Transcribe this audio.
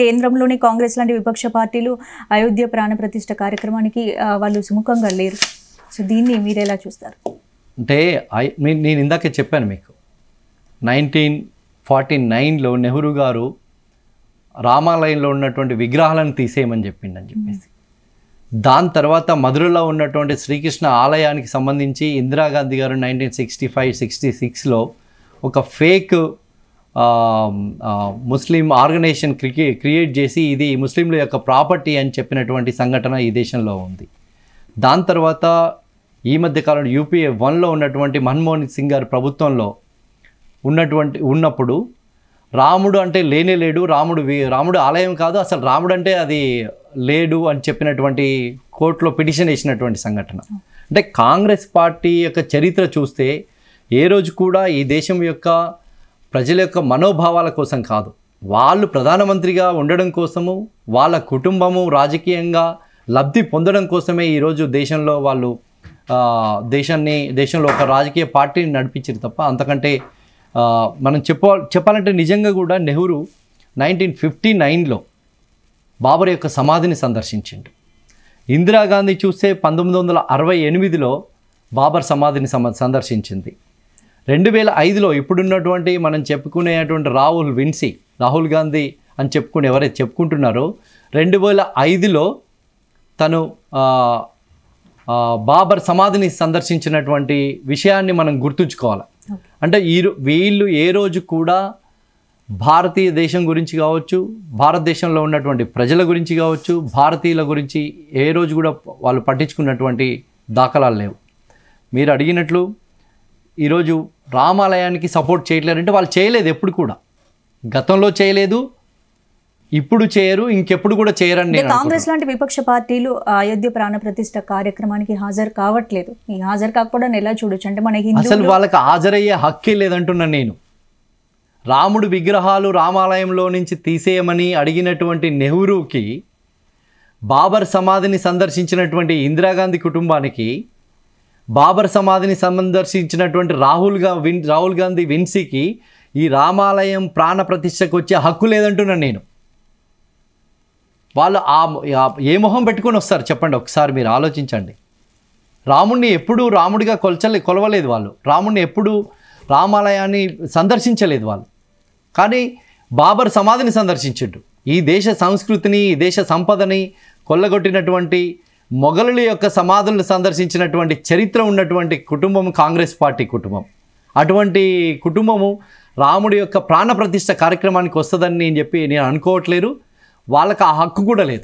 కేంద్రంలోని కాంగ్రెస్ లాంటి విపక్ష పార్టీలు అయోధ్య ప్రాణ ప్రతిష్ట కార్యక్రమానికి వాళ్ళు సుముఖంగా లేరు సో దీన్ని మీరు ఎలా చూస్తారు అంటే నేను ఇందాకే చెప్పాను మీకు నైన్టీన్ ఫార్టీ నైన్లో నెహ్రూ గారు రామాలయంలో ఉన్నటువంటి విగ్రహాలను తీసేయమని చెప్పిండని చెప్పేసి దాని తర్వాత మధురలో ఉన్నటువంటి శ్రీకృష్ణ ఆలయానికి సంబంధించి ఇందిరాగాంధీ గారు నైన్టీన్ సిక్స్టీ ఫైవ్ సిక్స్టీ సిక్స్లో ఒక ఫేక్ ముస్లిం ఆర్గనైజేషన్ క్రికే క్రియేట్ చేసి ఇది ముస్లింల యొక్క ప్రాపర్టీ అని చెప్పినటువంటి సంఘటన ఈ దేశంలో ఉంది దాని తర్వాత ఈ మధ్య కాలంలో యూపీఏ వన్లో ఉన్నటువంటి మన్మోహన్ సింగ్ గారి ప్రభుత్వంలో ఉన్నటువంటి ఉన్నప్పుడు రాముడు అంటే లేనే లేడు రాముడు రాముడు ఆలయం కాదు అసలు రాముడు అంటే అది లేడు అని చెప్పినటువంటి కోర్టులో పిటిషన్ వేసినటువంటి సంఘటన అంటే కాంగ్రెస్ పార్టీ యొక్క చరిత్ర చూస్తే ఏ రోజు కూడా ఈ దేశం యొక్క ప్రజల యొక్క మనోభావాల కోసం కాదు వాళ్ళు ప్రధానమంత్రిగా ఉండడం కోసము వాళ్ళ కుటుంబము రాజకీయంగా లబ్ధి పొందడం కోసమే ఈరోజు దేశంలో వాళ్ళు దేశాన్ని దేశంలో ఒక రాజకీయ పార్టీని నడిపించారు తప్ప అంతకంటే మనం చెప్పాలి చెప్పాలంటే నిజంగా కూడా నెహ్రూ నైన్టీన్ ఫిఫ్టీ నైన్లో బాబర్ యొక్క సమాధిని సందర్శించిండు ఇందిరాగాంధీ చూస్తే పంతొమ్మిది వందల అరవై ఎనిమిదిలో బాబర్ సమాధిని సందర్శించింది రెండు వేల ఐదులో ఇప్పుడున్నటువంటి మనం చెప్పుకునేటువంటి రాహుల్ విన్సీ రాహుల్ గాంధీ అని చెప్పుకుని ఎవరైతే చెప్పుకుంటున్నారో రెండు వేల ఐదులో తను బాబర్ సమాధిని సందర్శించినటువంటి విషయాన్ని మనం గుర్తుంచుకోవాలి అంటే ఈ వీళ్ళు ఏ రోజు కూడా భారతీయ దేశం గురించి కావచ్చు భారతదేశంలో ఉన్నటువంటి ప్రజల గురించి కావచ్చు భారతీయుల గురించి ఏ రోజు కూడా వాళ్ళు పట్టించుకున్నటువంటి దాఖలాలు లేవు మీరు అడిగినట్లు ఈరోజు రామాలయానికి సపోర్ట్ చేయట్లేదంటే వాళ్ళు చేయలేదు ఎప్పుడు కూడా గతంలో చేయలేదు ఇప్పుడు చేయరు ఇంకెప్పుడు కూడా చేయరండి కాంగ్రెస్ లాంటి విపక్ష పార్టీలు అయోధ్య ప్రాణ ప్రతిష్ట కార్యక్రమానికి హాజరు కావట్లేదు ఈ హాజరు కాకపోవడం ఎలా చూడొచ్చు అంటే మనకి అసలు వాళ్ళకి హాజరయ్యే హక్కే లేదంటున్నాను నేను రాముడు విగ్రహాలు రామాలయంలో నుంచి తీసేయమని అడిగినటువంటి నెహ్రూకి బాబర్ సమాధిని సందర్శించినటువంటి ఇందిరాగాంధీ కుటుంబానికి బాబర్ సమాధిని సందర్శించినటువంటి రాహుల్ గా విన్ రాహుల్ గాంధీ విన్సీకి ఈ రామాలయం ప్రాణ ప్రతిష్టకు వచ్చే హక్కు లేదంటున్నాను నేను వాళ్ళు ఆ ఏ మొహం పెట్టుకొని వస్తారు చెప్పండి ఒకసారి మీరు ఆలోచించండి రాముణ్ణి ఎప్పుడూ రాముడిగా కొలచలే కొలవలేదు వాళ్ళు రాముణ్ణి ఎప్పుడూ రామాలయాన్ని సందర్శించలేదు వాళ్ళు కానీ బాబర్ సమాధిని సందర్శించిండు ఈ దేశ సంస్కృతిని ఈ దేశ సంపదని కొల్లగొట్టినటువంటి మొఘలుల యొక్క సమాధులను సందర్శించినటువంటి చరిత్ర ఉన్నటువంటి కుటుంబం కాంగ్రెస్ పార్టీ కుటుంబం అటువంటి కుటుంబము రాముడి యొక్క ప్రాణప్రతిష్ఠ కార్యక్రమానికి వస్తుందని నేను చెప్పి నేను అనుకోవట్లేదు వాళ్ళకి ఆ హక్కు కూడా లేదు